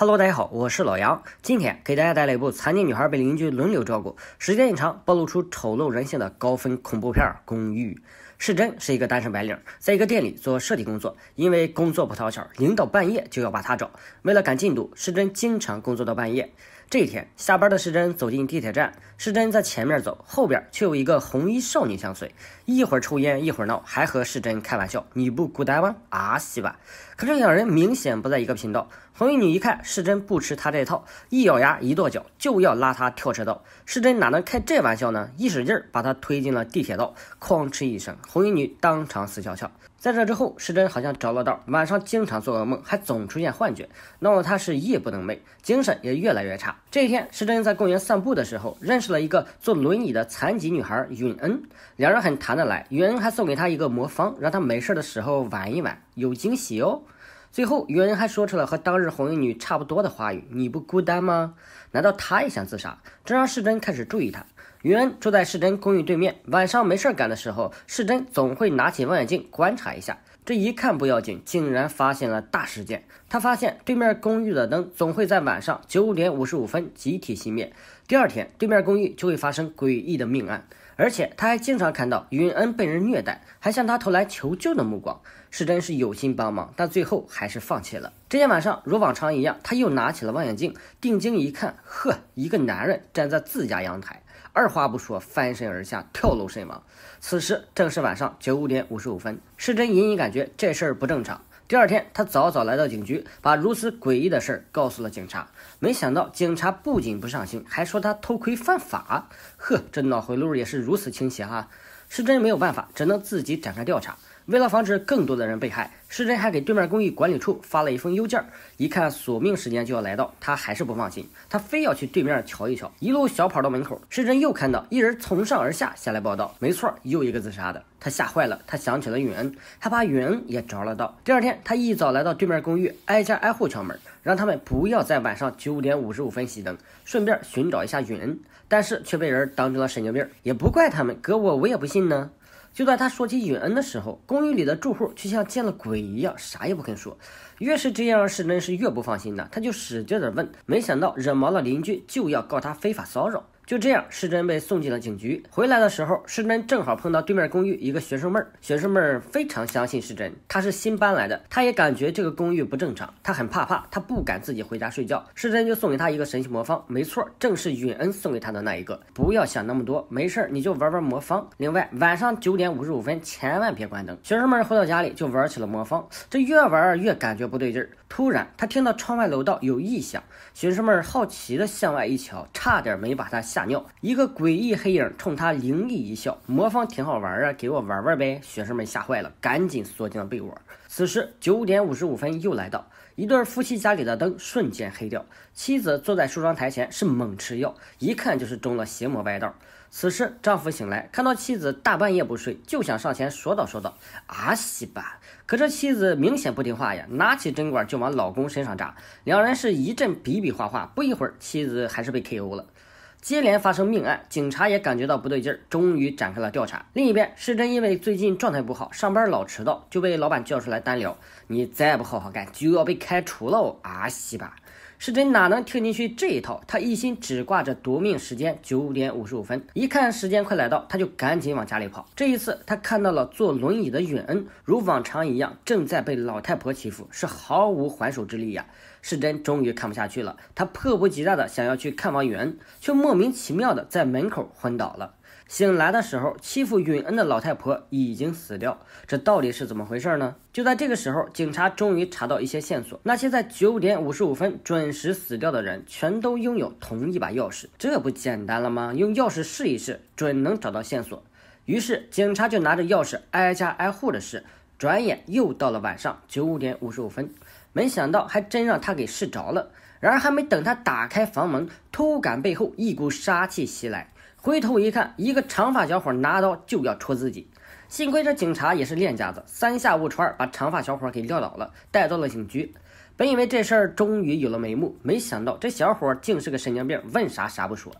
哈喽，大家好，我是老杨，今天给大家带来一部残疾女孩被邻居轮流照顾，时间一长暴露出丑陋人性的高分恐怖片《公寓》。世珍是一个单身白领，在一个店里做设计工作，因为工作不讨巧，领导半夜就要把她找，为了赶进度，世珍经常工作到半夜。这天下班的世珍走进地铁站，世珍在前面走，后边却有一个红衣少女相随，一会儿抽烟，一会儿闹，还和世珍开玩笑：“你不孤单吗，阿西吧？”可是两人明显不在一个频道。红衣女一看世珍不吃她这套，一咬牙，一跺脚，就要拉她跳车道。世珍哪能开这玩笑呢？一使劲儿把她推进了地铁道，哐哧一声，红衣女当场死翘翘。在这之后，世珍好像着了道，晚上经常做噩梦，还总出现幻觉，弄得她是夜不能寐，精神也越来越差。这一天，世珍在公园散步的时候，认识了一个坐轮椅的残疾女孩允恩，两人很谈得来。允恩还送给她一个魔方，让她没事的时候玩一玩，有惊喜哦。最后，允恩还说出了和当日红衣女差不多的话语：“你不孤单吗？难道她也想自杀？”这让世珍开始注意她。云恩住在世珍公寓对面，晚上没事儿干的时候，世珍总会拿起望远镜观察一下。这一看不要紧，竟然发现了大事件。他发现对面公寓的灯总会在晚上九点五十五分集体熄灭。第二天，对面公寓就会发生诡异的命案，而且他还经常看到允恩被人虐待，还向他投来求救的目光。世珍是有心帮忙，但最后还是放弃了。这天晚上，如往常一样，他又拿起了望远镜，定睛一看，呵，一个男人站在自家阳台，二话不说翻身而下，跳楼身亡。此时正是晚上九点五十五分，世珍隐隐感觉这事儿不正常。第二天，他早早来到警局，把如此诡异的事儿告诉了警察。没想到，警察不仅不上心，还说他偷窥犯法。呵，这脑回路也是如此清晰哈。是珍没有办法，只能自己展开调查。为了防止更多的人被害，世珍还给对面公寓管理处发了一封邮件。一看索命时间就要来到，他还是不放心，他非要去对面瞧一瞧。一路小跑到门口，世珍又看到一人从上而下下来报道，没错，又一个自杀的。他吓坏了，他想起了允恩，他怕允恩也着了道。第二天，他一早来到对面公寓，挨家挨户敲门，让他们不要在晚上九点五十五分熄灯，顺便寻找一下允恩。但是却被人当成了神经病，也不怪他们，搁我我也不信呢。就在他说起允恩的时候，公寓里的住户却像见了鬼一样，啥也不肯说。越是这样，世珍是越不放心的，他就使劲的问，没想到惹毛了邻居，就要告他非法骚扰。就这样，世珍被送进了警局。回来的时候，世珍正好碰到对面公寓一个学生妹儿。学生妹儿非常相信世珍，她是新搬来的，她也感觉这个公寓不正常，她很怕怕，她不敢自己回家睡觉。世珍就送给她一个神奇魔方，没错，正是允恩送给她的那一个。不要想那么多，没事儿你就玩玩魔方。另外，晚上九点五十五分千万别关灯。学生妹儿回到家里就玩起了魔方，这越玩越感觉不对劲儿。突然，她听到窗外楼道有异响，学生妹儿好奇地向外一瞧，差点没把她吓。撒尿，一个诡异黑影冲他凌厉一笑。魔方挺好玩啊，给我玩玩呗！学生们吓坏了，赶紧缩进了被窝。此时九点五十五分又来到，一对夫妻家里的灯瞬间黑掉。妻子坐在梳妆台前是猛吃药，一看就是中了邪魔歪道。此时丈夫醒来，看到妻子大半夜不睡，就想上前说道说道：“阿西吧。”可这妻子明显不听话呀，拿起针管就往老公身上扎。两人是一阵比比划划，不一会儿妻子还是被 KO 了。接连发生命案，警察也感觉到不对劲儿，终于展开了调查。另一边，世珍因为最近状态不好，上班老迟到，就被老板叫出来单聊：“你再不好好干，就要被开除了！”啊西吧。世珍哪能听进去这一套？他一心只挂着夺命时间九点五十五分，一看时间快来到，他就赶紧往家里跑。这一次，他看到了坐轮椅的允恩，如往常一样正在被老太婆欺负，是毫无还手之力呀。世珍终于看不下去了，他迫不及待的想要去看望允恩，却莫名其妙的在门口昏倒了。醒来的时候，欺负允恩的老太婆已经死掉，这到底是怎么回事呢？就在这个时候，警察终于查到一些线索，那些在九点五十五分准时死掉的人，全都拥有同一把钥匙，这不简单了吗？用钥匙试一试，准能找到线索。于是警察就拿着钥匙挨家挨户的试，转眼又到了晚上九点五十五分，没想到还真让他给试着了。然而还没等他打开房门，突感背后一股杀气袭来。回头一看，一个长发小伙拿刀就要戳自己，幸亏这警察也是练家子，三下五除二把长发小伙给撂倒了，带到了警局。本以为这事儿终于有了眉目，没想到这小伙竟是个神经病，问啥啥不说。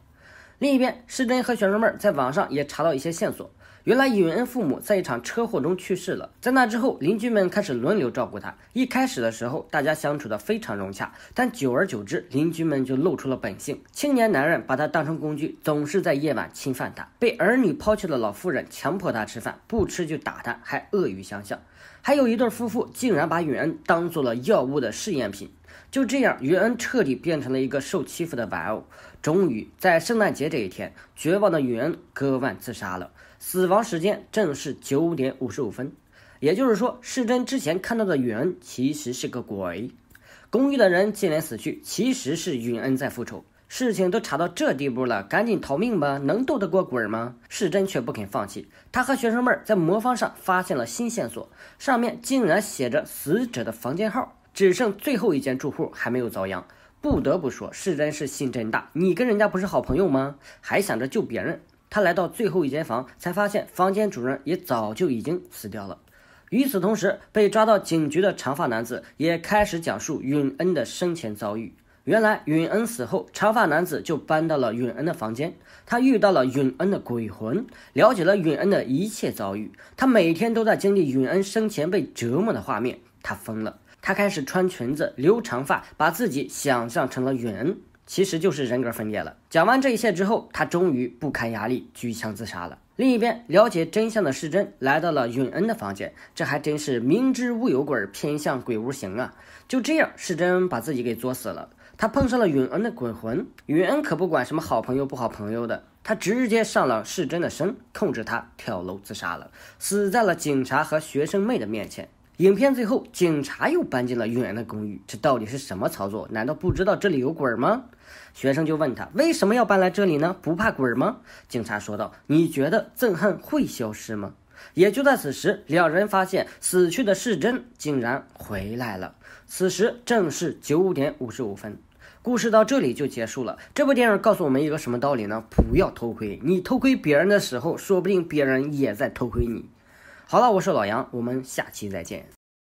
另一边，世珍和学生妹在网上也查到一些线索。原来允恩父母在一场车祸中去世了，在那之后，邻居们开始轮流照顾他。一开始的时候，大家相处的非常融洽，但久而久之，邻居们就露出了本性。青年男人把他当成工具，总是在夜晚侵犯他；被儿女抛弃的老妇人强迫他吃饭，不吃就打他，还恶语相向；还有一对夫妇竟然把允恩当做了药物的试验品。就这样，允恩彻底变成了一个受欺负的玩偶。终于，在圣诞节这一天，绝望的允恩割腕自杀了。死亡时间正是九点五十五分，也就是说世珍之前看到的允恩其实是个鬼。公寓的人接连死去，其实是允恩在复仇。事情都查到这地步了，赶紧逃命吧，能斗得过鬼吗？世珍却不肯放弃，他和学生妹在魔方上发现了新线索，上面竟然写着死者的房间号，只剩最后一间住户还没有遭殃。不得不说，世珍是心真大，你跟人家不是好朋友吗？还想着救别人。他来到最后一间房，才发现房间主人也早就已经死掉了。与此同时，被抓到警局的长发男子也开始讲述允恩的生前遭遇。原来，允恩死后，长发男子就搬到了允恩的房间，他遇到了允恩的鬼魂，了解了允恩的一切遭遇。他每天都在经历允恩生前被折磨的画面，他疯了。他开始穿裙子、留长发，把自己想象成了允恩。其实就是人格分裂了。讲完这一切之后，他终于不堪压力，举枪自杀了。另一边，了解真相的世珍来到了允恩的房间，这还真是明知乌有鬼，偏向鬼屋行啊！就这样，世珍把自己给作死了。他碰上了允恩的鬼魂，允恩可不管什么好朋友不好朋友的，他直接上了世珍的身，控制他跳楼自杀了，死在了警察和学生妹的面前。影片最后，警察又搬进了远的公寓，这到底是什么操作？难道不知道这里有鬼吗？学生就问他为什么要搬来这里呢？不怕鬼吗？警察说道：“你觉得憎恨会消失吗？”也就在此时，两人发现死去的世珍竟然回来了。此时正是九点五十五分。故事到这里就结束了。这部电影告诉我们一个什么道理呢？不要偷窥，你偷窥别人的时候，说不定别人也在偷窥你。好了，我是老杨，我们下期再见。